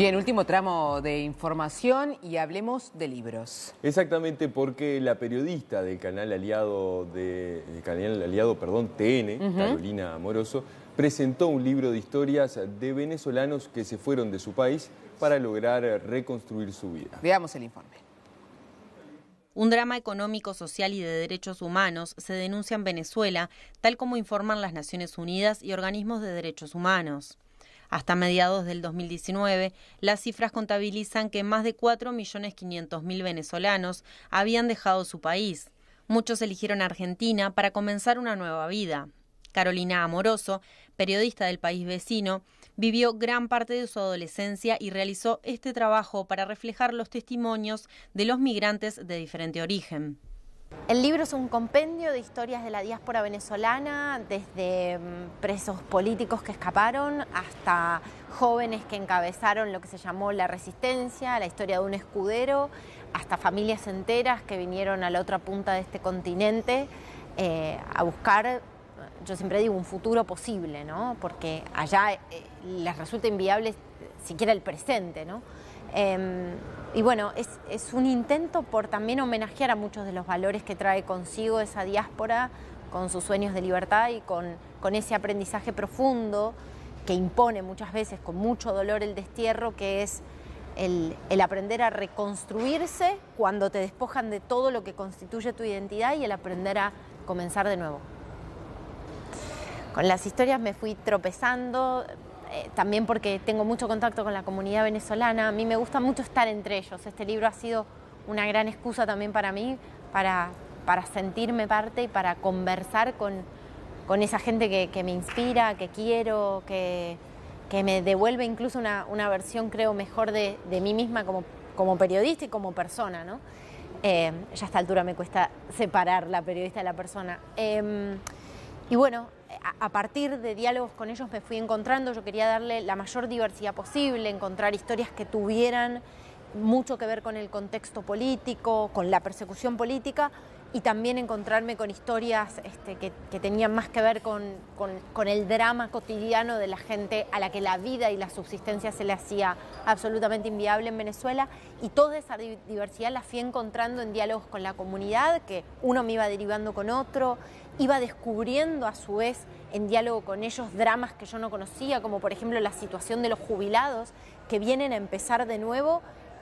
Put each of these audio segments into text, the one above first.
Bien, último tramo de información y hablemos de libros. Exactamente, porque la periodista del canal aliado, de, canal aliado perdón, TN, Carolina Amoroso, presentó un libro de historias de venezolanos que se fueron de su país para lograr reconstruir su vida. Veamos el informe. Un drama económico, social y de derechos humanos se denuncia en Venezuela, tal como informan las Naciones Unidas y organismos de derechos humanos. Hasta mediados del 2019, las cifras contabilizan que más de 4.500.000 venezolanos habían dejado su país. Muchos eligieron Argentina para comenzar una nueva vida. Carolina Amoroso, periodista del país vecino, vivió gran parte de su adolescencia y realizó este trabajo para reflejar los testimonios de los migrantes de diferente origen. El libro es un compendio de historias de la diáspora venezolana, desde mm, presos políticos que escaparon hasta jóvenes que encabezaron lo que se llamó la resistencia, la historia de un escudero, hasta familias enteras que vinieron a la otra punta de este continente eh, a buscar yo siempre digo, un futuro posible, Porque allá eh, les resulta inviable eh, siquiera el presente, ¿no? Em, y bueno, es, un intento por también homenajear a muchos de los valores que trae consigo esa diáspora, con sus sueños de libertad y con, ese aprendizaje profundo que impone muchas veces con mucho dolor el destierro, que es el, aprender a reconstruirse cuando te despojan de todo lo que constituye tu identidad y el aprender a comenzar de nuevo con las historias me fui tropezando, eh, también porque tengo mucho contacto con la comunidad venezolana. A mí me gusta mucho estar entre ellos. Este libro ha sido una gran excusa también para mí, para, para sentirme parte y para conversar con, esa gente que, me inspira, que quiero, que, me devuelve incluso una, versión, creo, mejor de, mí misma como, como periodista y como persona. Eh, ya a esta altura me cuesta separar la periodista de la persona. Em, y bueno, a partir de diálogos con ellos me fui encontrando, yo quería darle la mayor diversidad posible, encontrar historias que tuvieran mucho que ver con el contexto político, con la persecución política y también encontrarme con historias este, que, tenían más que ver con, con, el drama cotidiano de la gente a la que la vida y la subsistencia se le hacía absolutamente inviable en Venezuela. Y toda esa diversidad la fui encontrando en diálogos con la comunidad, que uno me iba derivando con otro, iba descubriendo a su vez en diálogo con ellos dramas que yo no conocía, como por ejemplo la situación de los jubilados que vienen a empezar de nuevo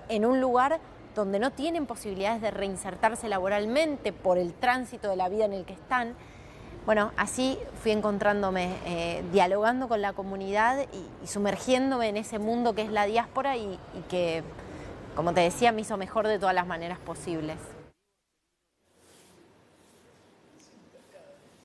en un lugar donde no tienen posibilidades de reinsertarse laboralmente por el tránsito de la vida en el que están. Bueno, así fui encontrándome, eh, dialogando con la comunidad y, sumergiéndome en ese mundo que es la diáspora y que, como te decía, me hizo mejor de todas las maneras posibles.